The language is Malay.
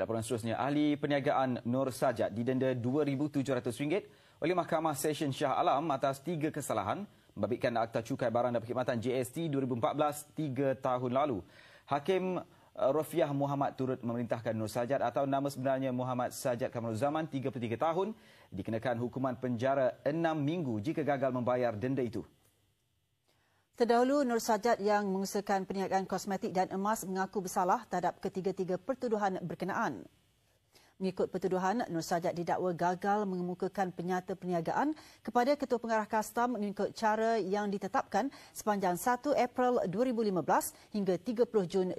laporan seterusnya, ahli perniagaan Nur Sajad didenda RM2,700 oleh Mahkamah Session Shah Alam atas tiga kesalahan membabitkan Akta Cukai Barang dan Perkhidmatan GST 2014 tiga tahun lalu. Hakim eh, Rafiah Muhammad turut memerintahkan Nur Sajad atau nama sebenarnya Muhammad Sajad Kamarul Zaman 33 tahun dikenakan hukuman penjara enam minggu jika gagal membayar denda itu. Terdahulu, Nur Sajat yang mengusahakan perniagaan kosmetik dan emas mengaku bersalah terhadap ketiga-tiga pertuduhan berkenaan. Mengikut pertuduhan, Nur Sajat didakwa gagal mengemukakan penyata perniagaan kepada Ketua Pengarah Kastam mengikut cara yang ditetapkan sepanjang 1 April 2015 hingga 30 Jun 2015.